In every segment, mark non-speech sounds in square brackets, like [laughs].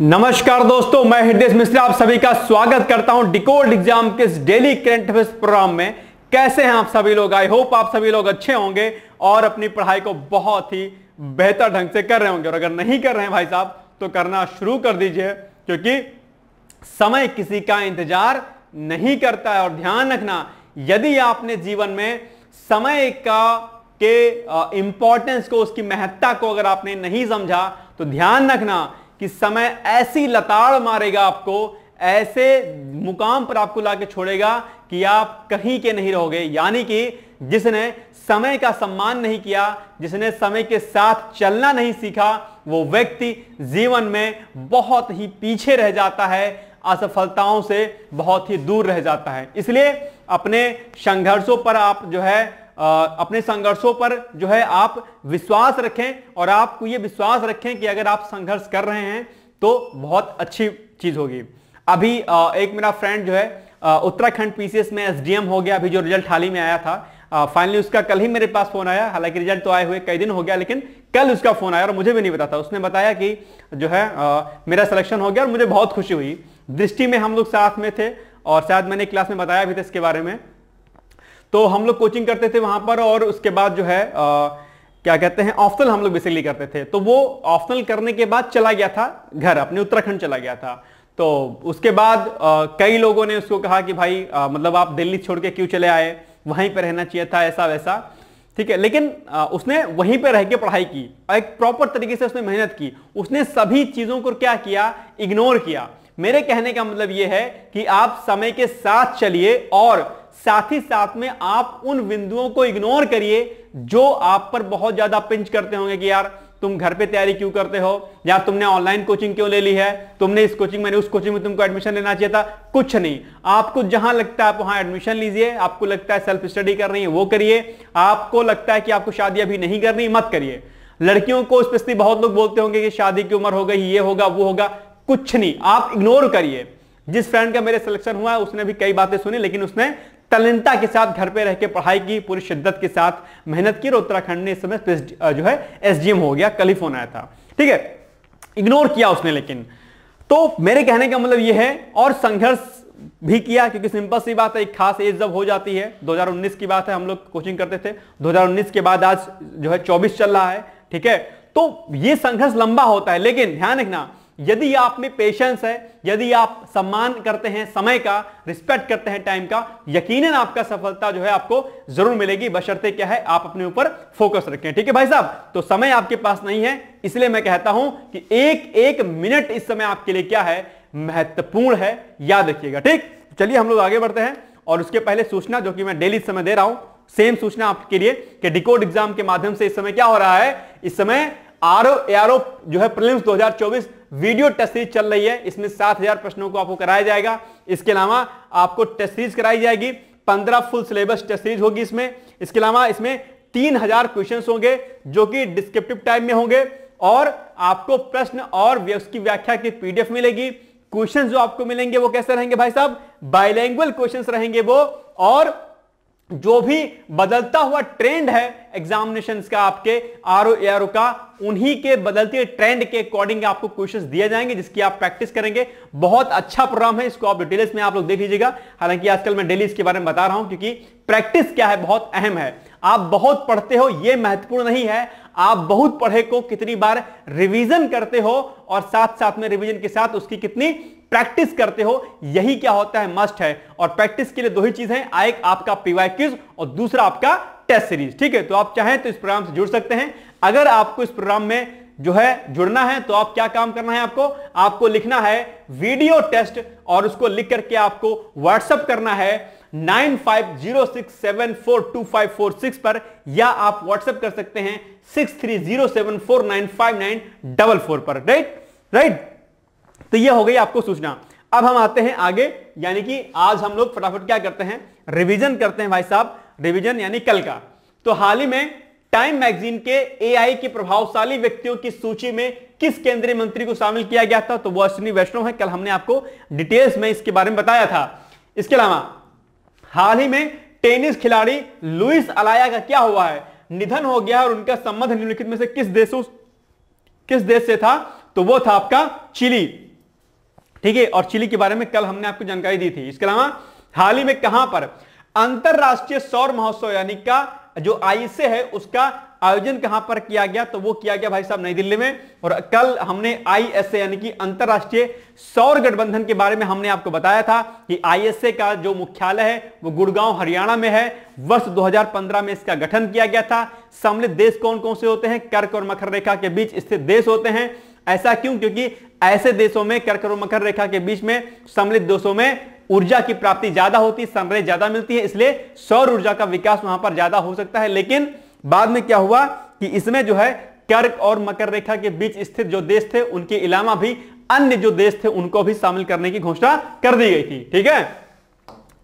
नमस्कार दोस्तों मैं हृदय मिश्रा आप सभी का स्वागत करता हूं डिकोल्ड एग्जाम के इस डेली करेंट अफेयर्स प्रोग्राम में कैसे हैं आप सभी लोग आई होप आप सभी लोग अच्छे होंगे और अपनी पढ़ाई को बहुत ही बेहतर ढंग से कर रहे होंगे और अगर नहीं कर रहे हैं भाई साहब तो करना शुरू कर दीजिए क्योंकि समय किसी का इंतजार नहीं करता है और ध्यान रखना यदि आपने जीवन में समय का के इंपॉर्टेंस को उसकी महत्ता को अगर आपने नहीं समझा तो ध्यान रखना कि समय ऐसी लताड़ मारेगा आपको ऐसे मुकाम पर आपको लाके छोड़ेगा कि आप कहीं के नहीं रहोगे यानी कि जिसने समय का सम्मान नहीं किया जिसने समय के साथ चलना नहीं सीखा वो व्यक्ति जीवन में बहुत ही पीछे रह जाता है असफलताओं से बहुत ही दूर रह जाता है इसलिए अपने संघर्षों पर आप जो है अपने संघर्षों पर जो है आप विश्वास रखें और आपको ये विश्वास रखें कि अगर आप संघर्ष कर रहे हैं तो बहुत अच्छी चीज होगी अभी एक मेरा फ्रेंड जो है उत्तराखंड पीसीएस में एसडीएम हो गया अभी जो रिजल्ट हाल ही में आया था फाइनली उसका कल ही मेरे पास फोन आया हालांकि रिजल्ट तो आए हुए कई दिन हो गया लेकिन कल उसका फोन आया और मुझे भी नहीं पता था उसने बताया कि जो है आ, मेरा सिलेक्शन हो गया और मुझे बहुत खुशी हुई दृष्टि में हम लोग साथ में थे और शायद मैंने क्लास में बताया भी था इसके बारे में तो हम लोग कोचिंग करते थे वहां पर और उसके बाद जो है आ, क्या कहते हैं ऑफ्थल हम लोग बेसिकली करते थे तो वो ऑफ्थल करने के बाद चला गया था घर अपने उत्तराखंड चला गया था तो उसके बाद आ, कई लोगों ने उसको कहा कि भाई आ, मतलब आप दिल्ली छोड़ के क्यों चले आए वहीं पर रहना चाहिए था ऐसा वैसा ठीक है लेकिन आ, उसने वहीं पर रह के पढ़ाई की और एक प्रॉपर तरीके से उसने मेहनत की उसने सभी चीज़ों को क्या किया इग्नोर किया मेरे कहने का मतलब यह है कि आप समय के साथ चलिए और साथ ही साथ में आप उन बिंदुओं को इग्नोर करिए जो आप पर बहुत ज्यादा पिंच करते होंगे कि यार तुम घर पे तैयारी क्यों करते हो या तुमने ऑनलाइन कोचिंग क्यों ले ली है तुमने इस कोचिंग मैंने उस कोचिंग में तुमको एडमिशन लेना चाहिए था कुछ नहीं आपको जहां लगता है आप वहां एडमिशन लीजिए आपको लगता है सेल्फ स्टडी कर रही है वो करिए आपको लगता है कि आपको शादी अभी नहीं करनी मत करिए लड़कियों को स्पेशली बहुत लोग बोलते होंगे कि शादी की उम्र हो गई ये होगा वो होगा कुछ नहीं आप इग्नोर करिए जिस फ्रेंड का मेरे सिलेक्शन हुआ है उसने भी कई बातें सुनी लेकिन उसने टलेंटा के साथ घर पे रह के पढ़ाई की पूरी शिद्दत के साथ मेहनत की और उत्तराखंड ने इस समय जो है एसडीएम हो गया कल ही फोन आया था ठीक है इग्नोर किया उसने लेकिन तो मेरे कहने का मतलब यह है और संघर्ष भी किया क्योंकि सिंपल सी बात है एक खास एज जब हो जाती है 2019 की बात है हम लोग कोचिंग करते थे 2019 के बाद आज जो है 24 चल रहा है ठीक है तो ये संघर्ष लंबा होता है लेकिन ध्यान रखना यदि आप में पेशेंस है यदि आप सम्मान करते हैं समय का रिस्पेक्ट करते हैं टाइम का यकीनन आपका सफलता जो है आपको जरूर मिलेगी बशर्ते क्या है आप अपने ऊपर फोकस रखें ठीक है भाई साहब तो समय आपके पास नहीं है इसलिए मैं कहता हूं कि एक एक मिनट इस समय आपके लिए क्या है महत्वपूर्ण है याद रखिएगा ठीक चलिए हम लोग आगे बढ़ते हैं और उसके पहले सूचना जो कि मैं डेली समय दे रहा हूं सेम सूचना आपके लिए कि डिकोड एग्जाम के माध्यम से इस समय क्या हो रहा है इस समय आरओ एआरओ जो है प्रीलिम्स 2024 वीडियो टेस्ट सीरीज चल रही है इसमें 7000 प्रश्नों को आपको कराया जाएगा इसके अलावा आपको टेस्ट सीरीज कराई जाएगी 15 फुल सिलेबस टेस्ट सीरीज होगी इसमें इसके अलावा इसमें 3000 क्वेश्चंस होंगे जो कि डिस्क्रिप्टिव टाइप में होंगे और आपको प्रश्न और उसकी व्याख्या की पीडीएफ मिलेगी क्वेश्चन जो आपको मिलेंगे वो कैसे रहेंगे भाई साहब बाइलैंग्वेज क्वेश्चन रहेंगे वो और जो भी बदलता हुआ ट्रेंड है एग्जामिनेशन का आपके आर ओ का उन्हीं के बदलते ट्रेंड के अकॉर्डिंग आपको क्वेश्चंस दिए जाएंगे जिसकी आप प्रैक्टिस करेंगे बहुत अच्छा प्रोग्राम है इसको आप डिटेल्स में आप लोग देख लीजिएगा हालांकि आजकल मैं डेली इसके बारे में बता रहा हूं क्योंकि प्रैक्टिस क्या है बहुत अहम है आप बहुत पढ़ते हो यह महत्वपूर्ण नहीं है आप बहुत पढ़े को कितनी बार रिवीजन करते हो और साथ साथ में रिवीजन के साथ उसकी कितनी प्रैक्टिस करते हो यही क्या होता है मस्ट है और प्रैक्टिस के लिए दो ही चीज है एक आपका पीवाई क्यूज और दूसरा आपका टेस्ट सीरीज ठीक है तो आप चाहें तो इस प्रोग्राम से जुड़ सकते हैं अगर आपको इस प्रोग्राम में जो है जुड़ना है तो आप क्या काम करना है आपको आपको लिखना है वीडियो टेस्ट और उसको लिख करके आपको व्हाट्सअप करना है 9506742546 पर या आप व्हाट्सएप कर सकते हैं 6307495944 पर राइट राइट तो ये हो गई आपको सूचना अब हम आते हैं आगे यानी कि आज हम लोग फटाफट क्या करते हैं रिवीजन करते हैं भाई साहब रिवीजन यानी कल का तो हाल ही में टाइम मैगजीन के एआई की प्रभावशाली व्यक्तियों की सूची में किस केंद्रीय मंत्री को शामिल किया गया था तो वो अश्विनी वैष्णव है कल हमने आपको डिटेल्स में इसके बारे में बताया था इसके अलावा हाल ही में टेनिस खिलाड़ी लुइस अलाया का क्या हुआ है निधन हो गया और उनका संबंध निम्नलिखित में से किस देशों किस देश से था तो वो था आपका चिली ठीक है और चिली के बारे में कल हमने आपको जानकारी दी थी इसके अलावा हाल ही में कहां पर अंतरराष्ट्रीय सौर महोत्सव यानी का जो आईसे है उसका आयोजन कहां पर किया गया तो वो किया गया भाई साहब नई दिल्ली में और कल हमने आईएसए यानी कि अंतरराष्ट्रीय सौर गठबंधन के बारे में हमने आपको बताया था कि आईएसए का जो मुख्यालय है वो गुड़गांव हरियाणा में है वर्ष 2015 में इसका गठन किया गया था सम्मिलित देश कौन कौन से होते हैं कर्क और मकर रेखा के बीच स्थित देश होते हैं ऐसा क्यों क्योंकि ऐसे देशों में कर्क और मकर रेखा के बीच में सम्मिलित देशों में ऊर्जा की प्राप्ति ज्यादा होती है संग्रह ज्यादा मिलती है इसलिए सौर ऊर्जा का विकास वहां पर ज्यादा हो सकता है लेकिन बाद में क्या हुआ कि इसमें जो है कर्क और मकर रेखा के बीच स्थित जो देश थे उनके इलामा भी अन्य जो देश थे उनको भी शामिल करने की घोषणा कर दी गई थी ठीक है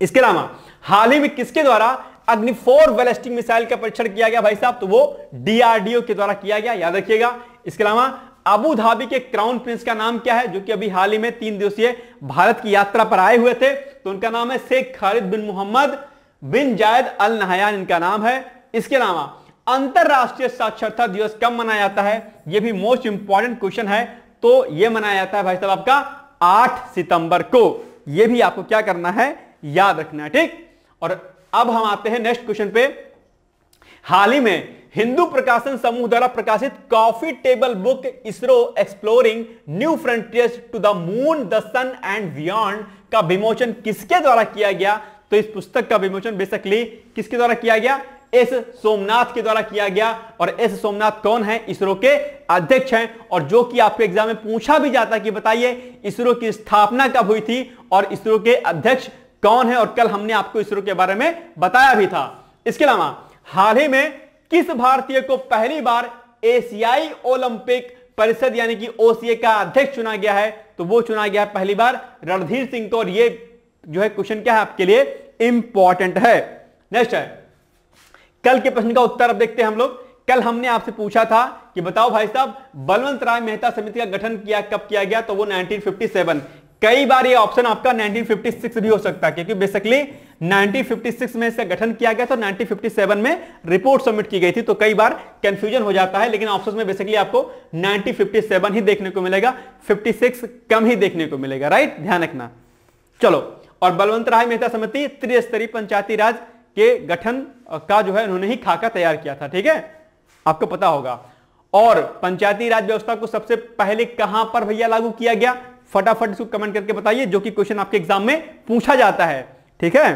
इसके अलावा हाल ही में किसके द्वारा अग्नि फोर बैलिस्टिक मिसाइल का परीक्षण किया गया भाई साहब तो वो डीआरडीओ के द्वारा किया गया याद रखिएगा इसके अलावा अबू धाबी के क्राउन प्रिंस का नाम क्या है जो कि अभी हाल ही में तीन दिवसीय भारत की यात्रा पर आए हुए थे तो उनका नाम है शेख खालिद बिन मोहम्मद बिन जायद अल नहयान इनका नाम है इसके अलावा अंतरराष्ट्रीय साक्षरता दिवस कब मनाया जाता है यह भी मोस्ट इंपॉर्टेंट क्वेश्चन है तो यह मनाया जाता है भाई साहब आपका आठ सितंबर को यह भी आपको क्या करना है याद रखना है ठीक और अब हम आते हैं नेक्स्ट क्वेश्चन पे हाल ही में हिंदू प्रकाशन समूह द्वारा प्रकाशित coffee table book ISRO exploring new frontiers to the moon the sun and beyond का विमोचन किसके द्वारा किया गया तो इस पुस्तक का विमोचन बेसिकली किसके द्वारा किया गया एस सोमनाथ के द्वारा किया गया और एस सोमनाथ कौन है इसरो के अध्यक्ष हैं और जो कि आपके एग्जाम में पूछा भी जाता है कि बताइए इसरो की स्थापना कब हुई थी और इसरो के अध्यक्ष कौन है और कल हमने आपको इसरो के बारे में बताया भी था इसके अलावा हाल ही में किस भारतीय को पहली बार एशियाई ओलंपिक परिषद यानी कि ओसीए का अध्यक्ष चुना गया है तो वो चुना गया है पहली बार रणधीर सिंह को तो और ये जो है क्वेश्चन क्या है आपके लिए इंपॉर्टेंट है नेक्स्ट है कल के प्रश्न का उत्तर अब देखते हैं हम लोग कल हमने आपसे पूछा था कि बताओ भाई साहब बलवंत राय मेहता समिति का गठन किया कब किया गया तो वो 1957 कई बार ये ऑप्शन आपका 1956 भी हो सकता है क्योंकि बेसिकली 1956 में इसे गठन किया गया तो 1957 में रिपोर्ट सबमिट की गई थी तो कई बार कंफ्यूजन हो जाता है लेकिन ऑप्शन में बेसिकली आपको 1957 ही देखने को मिलेगा 56 कम ही देखने को मिलेगा राइट ध्यान रखना चलो और बलवंत राय मेहता समिति त्रिस्तरीय पंचायती राज के गठन का जो है उन्होंने ही खाका तैयार किया था ठीक है आपको पता होगा और पंचायती राज व्यवस्था को सबसे पहले कहां पर भैया लागू किया गया फटाफट इसको कमेंट करके बताइए जो कि क्वेश्चन आपके एग्जाम में पूछा जाता है ठीक है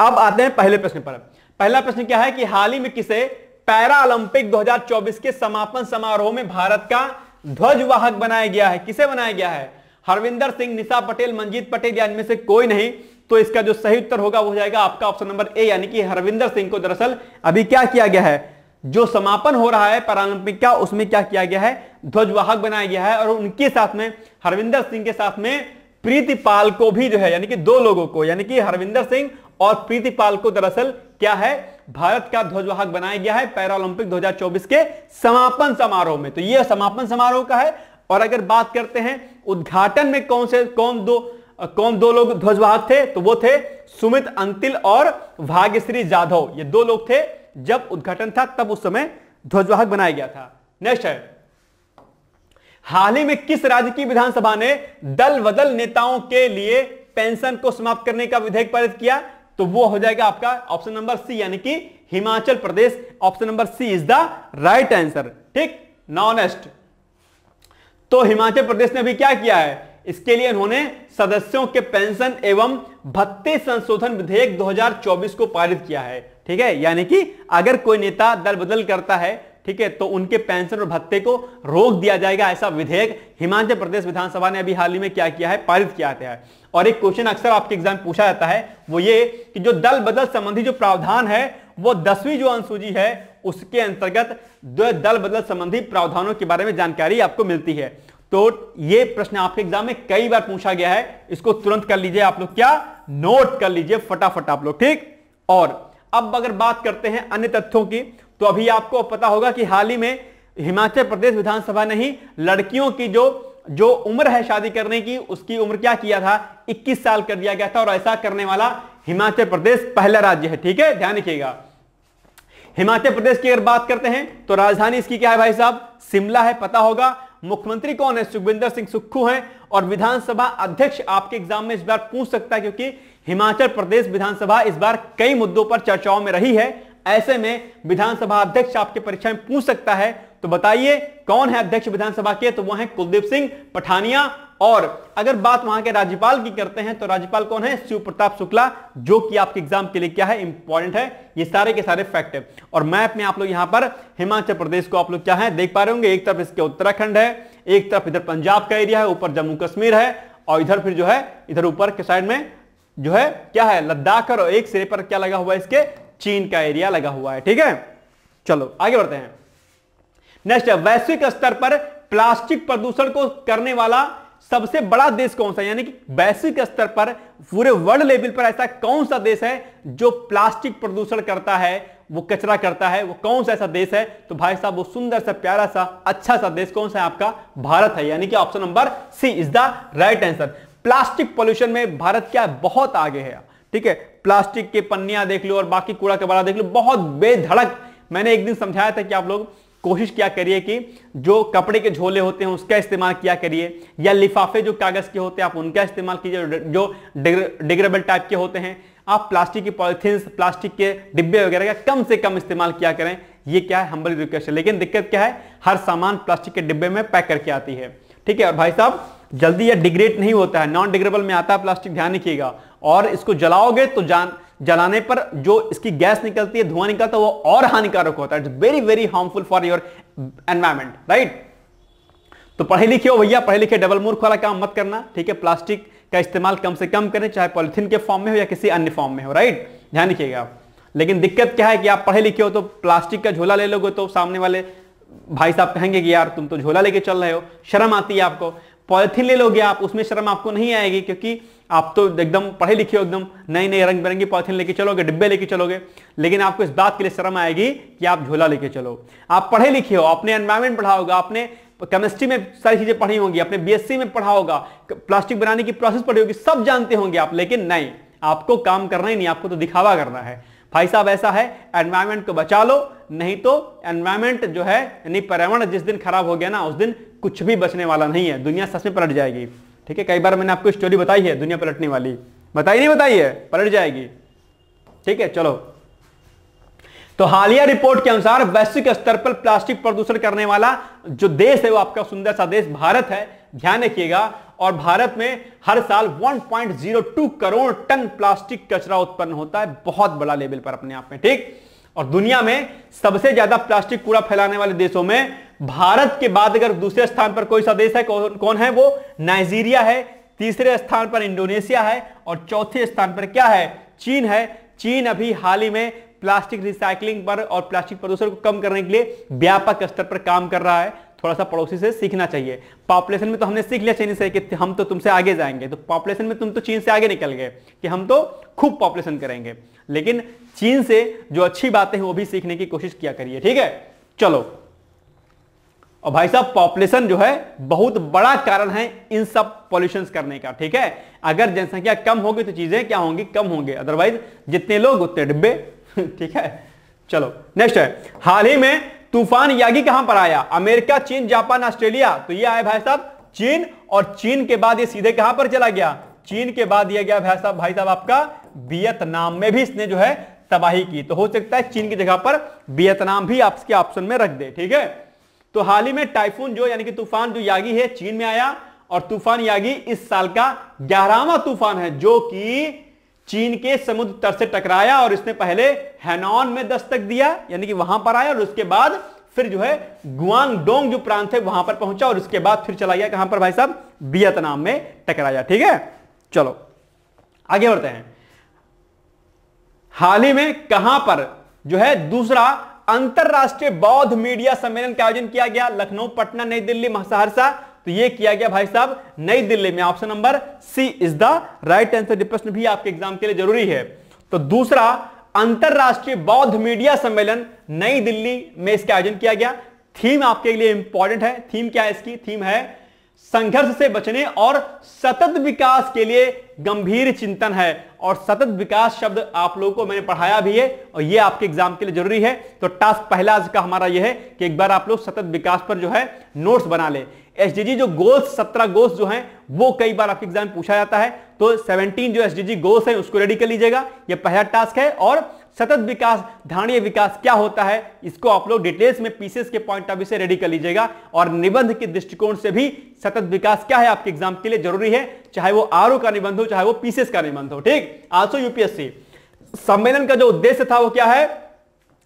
अब आते हैं पहले प्रश्न पर पहला प्रश्न क्या है कि हाल ही में किसे पैरा ओलंपिक 2024 के समापन समारोह में भारत का ध्वजवाहक बनाया गया है किसे बनाया गया है हरविंदर सिंह निशा पटेल मंजीत पटेल या इनमें से कोई नहीं तो इसका जो सही उत्तर होगा वो हो जाएगा आपका ऑप्शन नंबर ए यानी कि हरविंदर सिंह को दरअसल अभी क्या किया गया है जो समापन हो रहा है पैरालंपिक का उसमें क्या किया गया है ध्वजवाहक बनाया गया है और उनके साथ में हरविंदर सिंह के साथ में प्रीतिपाल को भी जो है यानी कि दो लोगों को यानी कि हरविंदर सिंह और प्रीतिपाल को दरअसल क्या है भारत का ध्वजवाहक बनाया गया है पैरालंपिक 2024 के समापन समारोह में तो यह समापन समारोह का है और अगर बात करते हैं उद्घाटन में कौन से कौन दो कौन दो लोग ध्वजवाहक थे तो वो थे सुमित अंतिल और भाग्यश्री जाधव ये दो लोग थे जब उद्घाटन था तब उस समय ध्वजवाहक बनाया गया था नेक्स्ट है हाल ही में किस राज्य की विधानसभा ने दल बदल नेताओं के लिए पेंशन को समाप्त करने का विधेयक पारित किया तो वो हो जाएगा आपका ऑप्शन नंबर सी यानी कि Himachal Pradesh option number C is the right answer ठीक नॉनेस्ट तो हिमाचल प्रदेश ने भी क्या किया है इसके लिए उन्होंने सदस्यों के पेंशन एवं भत्ते संशोधन विधेयक 2024 को पारित किया है ठीक है यानी कि अगर कोई नेता दल बदल करता है ठीक है तो उनके पेंशन और भत्ते को रोक दिया जाएगा ऐसा विधेयक हिमाचल प्रदेश विधानसभा ने अभी हाल ही में क्या किया है पारित किया है और एक क्वेश्चन अक्सर आपके एग्जाम पूछा जाता है वो ये कि जो दल बदल संबंधी जो प्रावधान है वो दसवीं जो अनुसूची है उसके अंतर्गत दल बदल संबंधी प्रावधानों के बारे में जानकारी आपको मिलती है तो ये प्रश्न आपके एग्जाम में कई बार पूछा गया है इसको तुरंत कर लीजिए आप लोग क्या नोट कर लीजिए फटाफट आप लोग ठीक और अब अगर बात करते हैं अन्य तथ्यों की तो अभी आपको पता होगा कि हाल ही में हिमाचल प्रदेश विधानसभा ने ही लड़कियों की जो जो उम्र है शादी करने की उसकी उम्र क्या किया था 21 साल कर दिया गया था और ऐसा करने वाला हिमाचल प्रदेश पहला राज्य है ठीक है ध्यान रखिएगा हिमाचल प्रदेश की अगर बात करते हैं तो राजधानी इसकी क्या है भाई साहब शिमला है पता होगा मुख्यमंत्री कौन है सुखविंदर सिंह सुक्खू हैं और विधानसभा अध्यक्ष आपके एग्जाम में इस बार पूछ सकता है क्योंकि हिमाचल प्रदेश विधानसभा इस बार कई मुद्दों पर चर्चाओं में रही है ऐसे में विधानसभा अध्यक्ष आपके परीक्षा में पूछ सकता है तो बताइए कौन है अध्यक्ष विधानसभा के तो वह है कुलदीप सिंह पठानिया और अगर बात वहां के राज्यपाल की करते हैं तो राज्यपाल कौन है शिव प्रताप शुक्ला जो कि आपके एग्जाम के लिए क्या है इंपॉर्टेंट है ये सारे के सारे फैक्ट है और मैप में आप लोग यहां पर हिमाचल प्रदेश को आप लोग क्या है देख पा रहे होंगे एक तरफ इसके उत्तराखंड है एक तरफ इधर पंजाब का एरिया है ऊपर जम्मू कश्मीर है और इधर फिर जो है इधर ऊपर के साइड में जो है क्या है लद्दाख और एक सिरे पर क्या लगा हुआ है इसके चीन का एरिया लगा हुआ है ठीक है चलो आगे बढ़ते हैं नेक्स्ट है वैश्विक स्तर पर प्लास्टिक प्रदूषण को करने वाला सबसे बड़ा देश कौन सा यानी कि वैश्विक स्तर पर पूरे वर्ल्ड लेवल पर ऐसा कौन सा देश है जो प्लास्टिक प्रदूषण करता है वो कचरा करता है वो कौन सा ऐसा देश है तो भाई साहब वो सुंदर सा प्यारा सा अच्छा सा देश कौन सा है आपका भारत है यानी कि option number C is the right answer plastic pollution में भारत क्या बहुत आगे है ठीक है प्लास्टिक के पन्नियां देख लो और बाकी कूड़ा कबाड़ा देख लो बहुत बेधड़क मैंने एक दिन समझाया था कि आप लोग कोशिश क्या करिए कि जो कपड़े के झोले होते हैं उसका इस्तेमाल किया करिए या लिफाफे जो कागज के होते हैं आप उनका इस्तेमाल कीजिए जो डिग्रेबल टाइप के होते हैं आप प्लास्टिक की पॉलिथीन प्लास्टिक के डिब्बे वगैरह का कम से कम इस्तेमाल किया करें ये क्या है हम्बल रिक्वेस्ट है लेकिन दिक्कत क्या है हर सामान प्लास्टिक के डिब्बे में पैक करके आती है ठीक है और भाई साहब जल्दी यह डिग्रेड नहीं होता है नॉन डिग्रेबल में आता है प्लास्टिक ध्यान रखिएगा और इसको जलाओगे तो जान जलाने पर जो इसकी गैस निकलती है धुआं निकलता है वो और हानिकारक होता है it's very very harmful for your environment right तो पढ़े लिखे हो भैया पढ़े लिखे डबल मूर्ख वाला काम मत करना ठीक है प्लास्टिक का इस्तेमाल कम से कम करें चाहे पॉलिथिन के फॉर्म में हो या किसी अन्य फॉर्म में हो राइट ध्यान रखिएगा आप लेकिन दिक्कत क्या है कि आप पढ़े लिखे हो तो प्लास्टिक का झोला ले लोगे तो सामने वाले भाई साहब कहेंगे कि यार तुम तो झोला लेके चल रहे हो शर्म आती है आपको पॉलिथीन ले लोगे आप उसमें शर्म आपको नहीं आएगी क्योंकि आप तो एकदम पढ़े लिखे हो एकदम नई नई रंग बिरंगी पॉलिथीन लेके चलोगे डिब्बे लेके चलोगे लेकिन आपको इस बात के लिए शर्म आएगी कि आप झोला लेके चलो आप पढ़े लिखे हो अपने एनवायरमेंट पढ़ा होगा आपने केमिस्ट्री में सारी चीजें पढ़ी होंगी अपने बीएससी में पढ़ा होगा प्लास्टिक बनाने की प्रोसेस पढ़ी होगी सब जानते होंगे आप लेकिन नहीं आपको काम करना ही नहीं आपको तो दिखावा करना है भाई साहब ऐसा है एनवायरमेंट को बचा लो नहीं तो एनवायरमेंट जो है यानी पर्यावरण जिस दिन खराब हो गया ना उस दिन कुछ भी बचने वाला नहीं है दुनिया सच में पलट जाएगी ठीक है कई बार मैंने आपको स्टोरी बताई है दुनिया पलटने वाली बताई नहीं बताई है पलट जाएगी ठीक है चलो तो हालिया रिपोर्ट के अनुसार वैश्विक स्तर पर प्लास्टिक प्रदूषण करने वाला जो देश है वो आपका सुंदर सा देश भारत है ध्यान रखिएगा और भारत में हर साल 1.02 करोड़ टन प्लास्टिक कचरा उत्पन्न होता है बहुत बड़ा लेवल पर अपने आप में ठीक और दुनिया में सबसे ज्यादा प्लास्टिक कूड़ा फैलाने वाले देशों में भारत के बाद अगर दूसरे स्थान पर कोई सा देश है कौन कौन है वो नाइजीरिया है तीसरे स्थान पर इंडोनेशिया है और चौथे स्थान पर क्या है चीन है चीन अभी हाल ही में प्लास्टिक रिसाइकलिंग पर और प्लास्टिक प्रदूषण को कम करने के लिए व्यापक स्तर पर काम कर रहा है थोड़ा सा पड़ोसी से सीखना चाहिए पॉपुलेशन में तो हमने सीख लिया चीन से कि हम तो तुमसे आगे जाएंगे तो पॉपुलेशन में तुम तो चीन से आगे निकल गए कि हम तो खूब पॉपुलेशन करेंगे लेकिन चीन से जो अच्छी बातें हैं वो भी सीखने की कोशिश किया करिए ठीक है चलो और भाई साहब पॉपुलेशन जो है बहुत बड़ा कारण है इन सब पॉल्यूशन करने का ठीक है अगर जनसंख्या कम होगी तो चीजें क्या होंगी कम होंगे अदरवाइज जितने लोग उतने डिब्बे [laughs] ठीक है चलो नेक्स्ट है हाल ही में तूफान यागी कहां पर आया अमेरिका चीन जापान ऑस्ट्रेलिया तो ये आया भाई साहब चीन और चीन के बाद ये सीधे कहां पर चला गया चीन के बाद दिया गया भाई साहब भाई साहब आपका वियतनाम में भी इसने जो है तबाही की तो हो सकता है चीन की जगह पर वियतनाम भी आपके ऑप्शन में रख दे ठीक है तो हाल ही में टाइफून जो यानी कि तूफान जो यागी है चीन में आया और तूफान यागी इस साल का ग्यारहवा तूफान है जो कि चीन के समुद्र तट से टकराया और इसने पहले हैनॉन में दस्तक दिया यानी कि वहां पर आया और उसके बाद फिर जो है गुआंगडोंग जो प्रांत है वहां पर पहुंचा और उसके बाद फिर चला गया कहां पर भाई साहब वियतनाम में टकराया ठीक है चलो आगे बढ़ते हैं हाल ही में कहां पर जो है दूसरा अंतरराष्ट्रीय बौद्ध मीडिया सम्मेलन का आयोजन किया गया लखनऊ पटना नई दिल्ली सहरसा तो ये किया गया भाई साहब नई दिल्ली में option number C is the right answer प्रश्न भी आपके एग्जाम के लिए जरूरी है तो दूसरा अंतरराष्ट्रीय बौद्ध मीडिया सम्मेलन नई दिल्ली में इसका आयोजन किया गया थीम आपके लिए इंपॉर्टेंट है थीम क्या है इसकी थीम है संघर्ष से बचने और सतत विकास के लिए गंभीर चिंतन है और सतत विकास शब्द आप लोगों को मैंने पढ़ाया भी है और यह आपके एग्जाम के लिए जरूरी है तो टास्क पहला आज का हमारा यह है कि एक बार आप लोग सतत विकास पर जो है नोट्स बना ले एसडीजी जो गोल्स सत्रह गोल्स जो हैं वो कई बार आपके एग्जाम पूछा जाता है तो सेवनटीन जो एसडीजी गोल्स हैं उसको रेडी कर लीजिएगा ये पहला टास्क है और सतत विकास धारणीय विकास क्या होता है इसको आप लोग डिटेल्स में पीसीएस के पॉइंट ऑफ व्यू से रेडी कर लीजिएगा और निबंध के दृष्टिकोण से भी सतत विकास क्या है आपके एग्जाम के लिए जरूरी है चाहे वो आर का निबंध हो चाहे वो पीसीएस का निबंध हो ठीक आसो यूपीएससी सम्मेलन का जो उद्देश्य था वो क्या है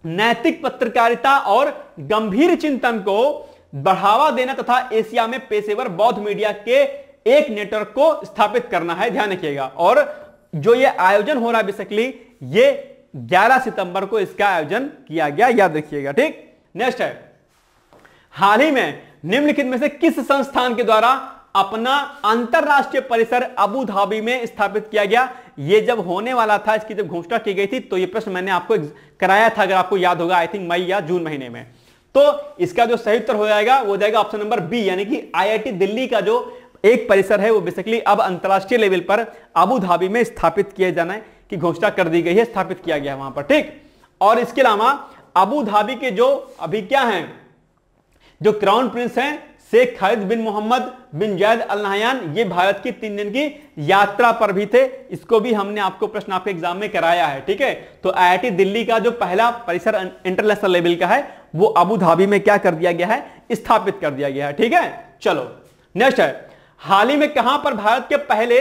नैतिक पत्रकारिता और गंभीर चिंतन को बढ़ावा देना तथा एशिया में पेशेवर बौद्ध मीडिया के एक नेटवर्क को स्थापित करना है ध्यान रखिएगा और जो ये आयोजन हो रहा है बेसिकली ये 11 सितंबर को इसका आयोजन किया गया याद रखिएगा ठीक नेक्स्ट है हाल ही में निम्नलिखित में से किस संस्थान के द्वारा अपना अंतरराष्ट्रीय परिसर अबू धाबी में स्थापित किया गया यह जब होने वाला था इसकी जब घोषणा की गई थी तो यह प्रश्न मैंने आपको कराया था अगर आपको याद होगा आई थिंक मई या जून महीने में तो इसका जो सही उत्तर हो जाएगा वो जाएगा ऑप्शन नंबर बी यानी कि आईआईटी दिल्ली का जो एक परिसर है वो बेसिकली अब अंतरराष्ट्रीय लेवल पर अबू धाबी में स्थापित किए जाना है की घोषणा कर दी गई है स्थापित किया गया है वहां पर ठीक और इसके अलावा अबू धाबी के जो अभी क्या है जो क्राउन प्रिंस है Sheikh Khalid bin Mohammed bin Zayed Al Nahyan ये भारत की तीन दिन की यात्रा पर भी थे इसको भी हमने आपको प्रश्न आपके एग्जाम में कराया है ठीक है तो आईआईटी दिल्ली का जो पहला परिसर इंटरनेशनल अं- लेवल का है वो अबू धाबी में क्या कर दिया गया है स्थापित कर दिया गया है ठीक है चलो नेक्स्ट है हाल ही में कहां पर भारत के पहले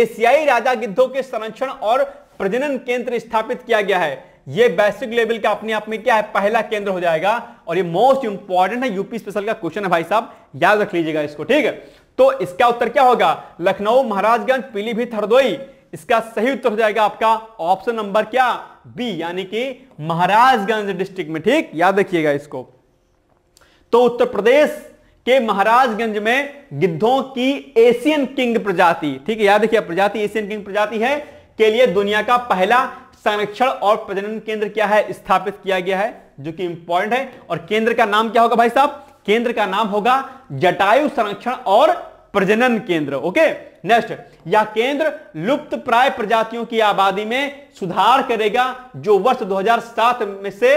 एशियाई राजा गिद्धों के संरक्षण और प्रजनन केंद्र स्थापित किया गया है यह वैश्विक लेवल का अपने आप में क्या है पहला केंद्र हो जाएगा और ये मोस्ट इंपॉर्टेंट है यूपी स्पेशल का क्वेश्चन है भाई साहब याद रख लीजिएगा इसको ठीक है तो इसका उत्तर क्या होगा लखनऊ महाराजगंज पीलीभीत हरदोई इसका सही उत्तर हो जाएगा आपका ऑप्शन नंबर क्या बी यानी कि महाराजगंज डिस्ट्रिक्ट में ठीक याद रखिएगा इसको तो उत्तर प्रदेश के महाराजगंज में गिद्धों की एशियन किंग प्रजाति ठीक है याद रखिए प्रजाति एशियन किंग प्रजाति है के लिए दुनिया का पहला संरक्षण और प्रजनन केंद्र क्या है स्थापित किया गया है जो कि इंपॉर्टेंट है और केंद्र का नाम क्या होगा भाई साहब केंद्र का नाम होगा जटायु संरक्षण और प्रजनन केंद्र ओके नेक्स्ट यह केंद्र लुप्त प्राय प्रजातियों की आबादी में सुधार करेगा जो वर्ष 2007 में से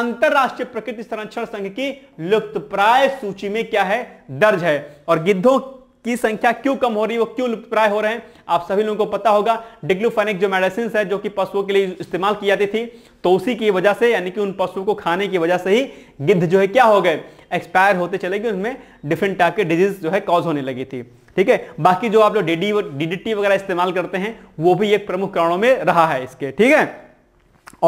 अंतरराष्ट्रीय प्रकृति संरक्षण संघ की लुप्त प्राय सूची में क्या है दर्ज है और गिद्धों की संख्या क्यों कम हो रही है वो क्यों लुप्त प्राय हो रहे हैं आप सभी लोगों को पता होगा डिग्लूफेनिक जो मेडिसिन है जो कि पशुओं के लिए इस्तेमाल की जाती थी तो उसी की वजह से यानी कि उन पशुओं को खाने की वजह से ही गिद्ध जो है क्या हो गए एक्सपायर होते चले गए उनमें डिफरेंट टाइप के डिजीज जो है कॉज होने लगी थी ठीक है बाकी जो आप लोग डीडी डीडीटी वगैरह इस्तेमाल करते हैं वो भी एक प्रमुख कारणों में रहा है इसके ठीक है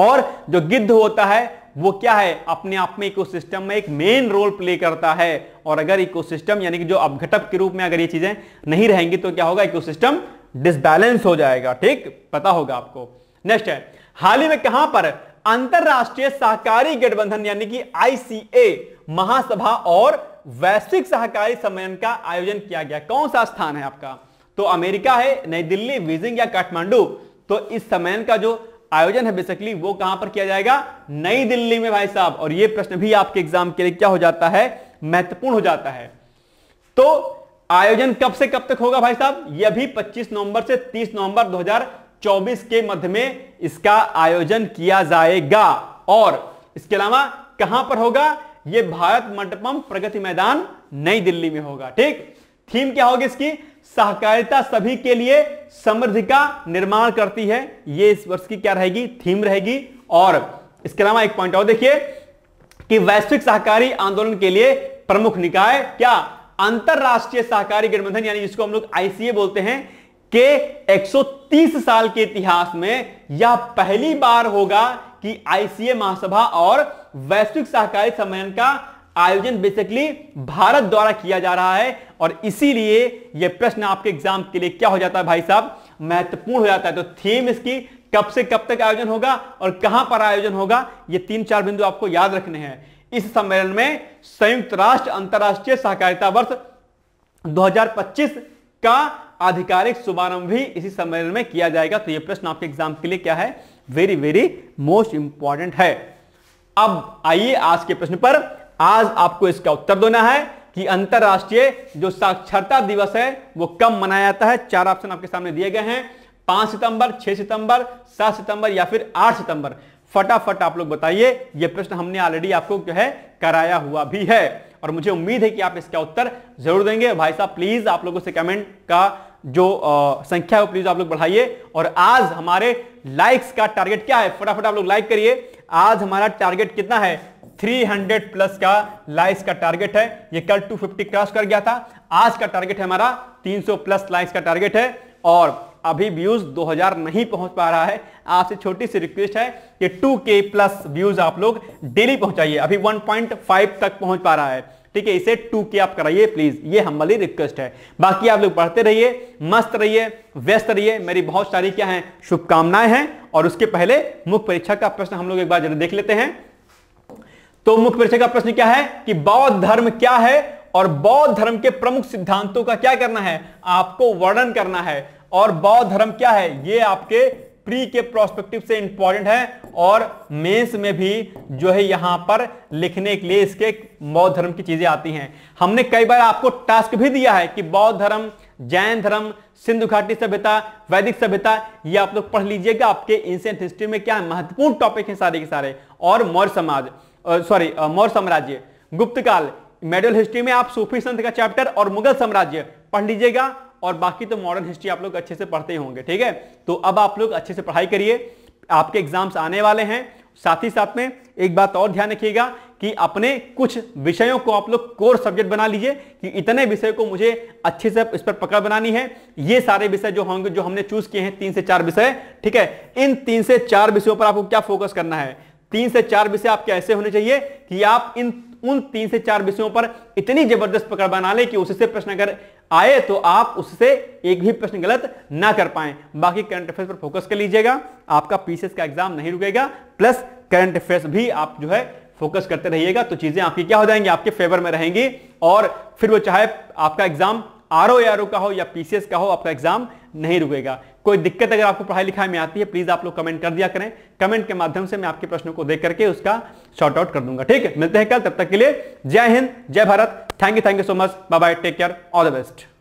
और जो गिद्ध होता है वो क्या है अपने आप में इकोसिस्टम में एक मेन रोल प्ले करता है और अगर इकोसिस्टम यानी कि जो अपघटक के रूप में अगर ये चीजें नहीं रहेंगी तो क्या होगा इकोसिस्टम डिसबैलेंस हो जाएगा ठीक पता होगा आपको नेक्स्ट है हाल ही में कहां पर अंतरराष्ट्रीय सहकारी गठबंधन यानी कि आईसीए महासभा और वैश्विक सहकारी सम्मेलन का आयोजन किया गया कौन सा स्थान है आपका तो अमेरिका है नई दिल्ली बीजिंग या काठमांडू तो इस सम्मेलन का जो आयोजन है बेसिकली वो कहां पर किया जाएगा नई दिल्ली में भाई साहब और ये प्रश्न भी आपके एग्जाम के लिए क्या हो जाता है महत्वपूर्ण हो जाता है तो आयोजन कब से कब तक होगा भाई साहब यह भी 25 नवंबर से 30 नवंबर 2024 के मध्य में इसका आयोजन किया जाएगा और इसके अलावा कहां पर होगा यह भारत मंडपम प्रगति मैदान नई दिल्ली में होगा ठीक थीम क्या होगी इसकी सहकारिता सभी के लिए समृद्धि का निर्माण करती है ये इस वर्ष की क्या रहेगी थीम रहेगी और इसके अलावा एक पॉइंट और देखिए कि वैश्विक सहकारी आंदोलन के लिए प्रमुख निकाय क्या अंतरराष्ट्रीय सहकारी गठबंधन यानी जिसको हम लोग आईसीए बोलते हैं के 130 साल के इतिहास में यह पहली बार होगा कि आईसीए महासभा और वैश्विक सहकारी सम्मेलन का आयोजन बेसिकली भारत द्वारा किया जा रहा है और इसीलिए यह प्रश्न आपके एग्जाम के लिए क्या हो जाता है भाई साहब महत्वपूर्ण हो जाता है तो थीम इसकी कब से कब तक आयोजन होगा और कहां पर आयोजन होगा ये तीन चार बिंदु आपको याद रखने हैं इस सम्मेलन में संयुक्त राष्ट्र अंतर्राष्ट्रीय सहकारिता वर्ष 2025 का आधिकारिक शुभारंभ भी इसी सम्मेलन में किया जाएगा तो यह प्रश्न आपके एग्जाम के लिए क्या है वेरी वेरी मोस्ट इंपॉर्टेंट है अब आइए आज के प्रश्न पर आज आपको इसका उत्तर देना है कि अंतरराष्ट्रीय जो साक्षरता दिवस है वो कब मनाया जाता है चार ऑप्शन आपके सामने दिए गए हैं पांच सितंबर छह सितंबर सात सितंबर या फिर आठ सितंबर फटाफट आप लोग बताइए ये प्रश्न हमने ऑलरेडी आपको जो है कराया हुआ भी है और मुझे उम्मीद है कि आप इसका उत्तर जरूर देंगे भाई साहब प्लीज आप लोगों से कमेंट का जो आ, संख्या है प्लीज आप लोग बढ़ाइए और आज हमारे लाइक्स का टारगेट क्या है फटाफट आप लोग लाइक करिए आज हमारा टारगेट कितना है 300 प्लस का लाइस का टारगेट है ये कल 250 क्रॉस कर गया था आज का टारगेट है हमारा 300 प्लस लाइस का टारगेट है और अभी व्यूज 2000 नहीं पहुंच पा रहा है आपसे छोटी सी रिक्वेस्ट है कि 2k प्लस व्यूज आप लोग डेली पहुंचाइए अभी 1.5 तक पहुंच पा रहा है ठीक है इसे टू के आप कराइए प्लीज ये हमारी रिक्वेस्ट है बाकी आप लोग पढ़ते रहिए मस्त रहिए व्यस्त रहिए मेरी बहुत सारी क्या है शुभकामनाएं हैं और उसके पहले मुख्य परीक्षा का प्रश्न हम लोग एक बार जरूर देख लेते हैं तो मुख्य परीक्षा का प्रश्न क्या है कि बौद्ध धर्म क्या है और बौद्ध धर्म के प्रमुख सिद्धांतों का क्या करना है आपको वर्णन करना है और बौद्ध धर्म क्या है ये आपके प्री के प्रोस्पेक्टिव से इंपॉर्टेंट है और मेंस में भी जो है यहां पर लिखने के लिए इसके बौद्ध धर्म की चीजें आती हैं हमने कई बार आपको टास्क भी दिया है कि बौद्ध धर्म जैन धर्म सिंधु घाटी सभ्यता वैदिक सभ्यता ये आप लोग पढ़ लीजिएगा आपके एंशियंट हिस्ट्री में क्या महत्वपूर्ण टॉपिक है सारे के सारे और मौर्य समाज सॉरी मौर्य साम्राज्य गुप्त काल मेडल हिस्ट्री में आप सूफी संत का चैप्टर और मुगल साम्राज्य पढ़ लीजिएगा और बाकी तो मॉडर्न हिस्ट्री आप लोग अच्छे से पढ़ते होंगे ठीक है तो अब आप लोग अच्छे से पढ़ाई करिए आपके एग्जाम्स आने वाले हैं साथ ही साथ में एक बात और ध्यान रखिएगा कि अपने कुछ विषयों को आप लोग कोर सब्जेक्ट बना लीजिए कि इतने विषय को मुझे अच्छे से इस पर पकड़ बनानी है ये सारे विषय जो होंगे जो हमने चूज किए हैं तीन से चार विषय ठीक है इन तीन से चार विषयों पर आपको क्या फोकस करना है तीन से चार विषय आपके ऐसे होने चाहिए कि आप इन उन तीन से चार विषयों पर इतनी जबरदस्त पकड़ बना लें कि उससे प्रश्न अगर आए तो आप उससे एक भी प्रश्न गलत ना कर पाए बाकी करंट अफेयर्स पर फोकस कर लीजिएगा आपका पीसीएस का एग्जाम नहीं रुकेगा प्लस करंट अफेयर्स भी आप जो है फोकस करते रहिएगा तो चीजें आपकी क्या हो जाएंगी आपके फेवर में रहेंगी और फिर वो चाहे आपका एग्जाम आर ओ का हो या पीसीएस का हो आपका एग्जाम नहीं रुकेगा कोई दिक्कत अगर आपको पढ़ाई लिखाई में आती है प्लीज आप लोग कमेंट कर दिया करें कमेंट के माध्यम से मैं आपके प्रश्नों को देख करके उसका शॉर्ट आउट कर दूंगा ठीक है मिलते हैं कल तब तक के लिए जय हिंद जय Bharat thank you thank you so much bye bye take care all the best